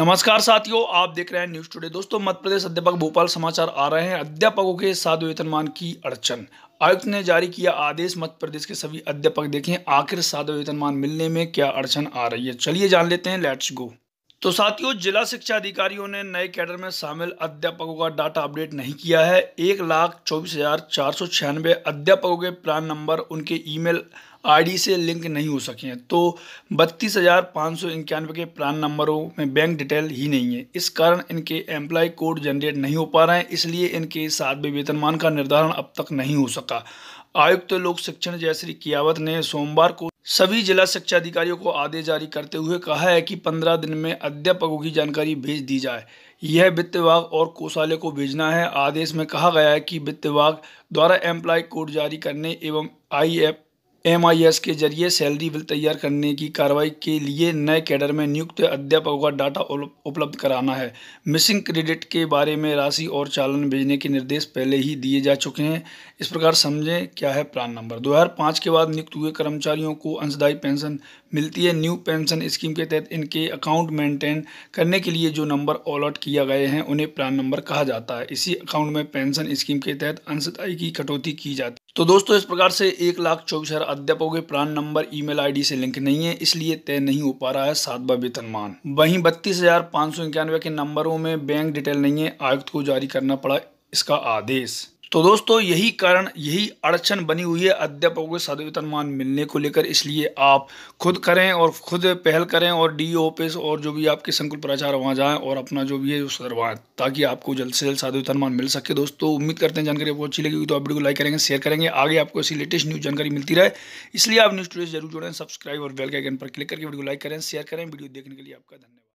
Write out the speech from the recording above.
नमस्कार साथियों आप देख रहे हैं न्यूज टुडे दोस्तों मध्य प्रदेश अध्यापक भोपाल समाचार आ रहे हैं अध्यापकों के साथ वेतनमान की अड़चन आयुक्त ने जारी किया आदेश मध्य प्रदेश के सभी अध्यापक देखें आखिर साधु वेतनमान मिलने में क्या अड़चन आ रही है चलिए जान लेते हैं लेट्स गो तो साथियों जिला शिक्षा अधिकारियों ने नए कैडर में शामिल अध्यापकों का डाटा अपडेट नहीं किया है एक लाख चौबीस हजार चार सौ छियानवे अध्यापकों के प्लान नंबर उनके ईमेल आईडी से लिंक नहीं हो सके हैं तो बत्तीस हजार पाँच सौ इक्यानवे के प्लान नंबरों में बैंक डिटेल ही नहीं है इस कारण इनके एम्प्लॉय कोड जनरेट नहीं हो पा रहे हैं इसलिए इनके सातवें वेतनमान का निर्धारण अब तक नहीं हो सका आयुक्त तो लोक शिक्षण जयश्री कियावत ने सोमवार को सभी जिला शिक्षा अधिकारियों को आदेश जारी करते हुए कहा है कि पंद्रह दिन में अध्यापकों की जानकारी भेज दी जाए यह वित्त विभाग और कोषालय को भेजना है आदेश में कहा गया है कि वित्त विभाग द्वारा एम्प्लॉय कोड जारी करने एवं आई एफ एमआईएस के जरिए सैलरी बिल तैयार करने की कार्रवाई के लिए नए कैडर में नियुक्त अध्यापकों का डाटा उपलब्ध कराना है मिसिंग क्रेडिट के बारे में राशि और चालन भेजने के निर्देश पहले ही दिए जा चुके हैं इस प्रकार समझें क्या है प्रान नंबर 2005 के बाद नियुक्त हुए कर्मचारियों को अंशदायी पेंशन मिलती है न्यू पेंशन स्कीम के तहत इनके अकाउंट मेंटेन करने के लिए जो नंबर ऑलॉट किया गए हैं उन्हें प्रान नंबर कहा जाता है इसी अकाउंट में पेंशन स्कीम के तहत अंशदायी की कटौती की जाती है तो दोस्तों इस प्रकार से एक लाख चौबीस हज़ार अध्यापकों के प्राण नंबर ईमेल आईडी से लिंक नहीं है इसलिए तय नहीं हो पा रहा है सातवा मान वही बत्तीस हज़ार पांच सौ इक्यानवे के नंबरों में बैंक डिटेल नहीं है आयुक्त को जारी करना पड़ा इसका आदेश तो दोस्तों यही कारण यही अड़चन बनी हुई है अध्यापकों के मान मिलने को लेकर इसलिए आप खुद करें और खुद पहल करें और डी ऑफिस और जो भी आपके संकुल प्राचार वहाँ जाएँ और अपना जो भी है उस ताकि आपको जल्द से जल्द मान मिल सके दोस्तों उम्मीद करते हैं जानकारी बहुत अच्छी लगेगी तो आप वीडियो को लाइक करेंगे शेयर करेंगे आगे आपको ऐसी लेटेस्ट न्यूज़ जानकारी मिलती रहे इसलिए आप न्यूज़ टूडे जरूर जुड़ें सब्सक्राइब और बेल के आइकन पर क्लिक करके वीडियो लाइक करें शेयर करें वीडियो देखने के लिए आपका धन्यवाद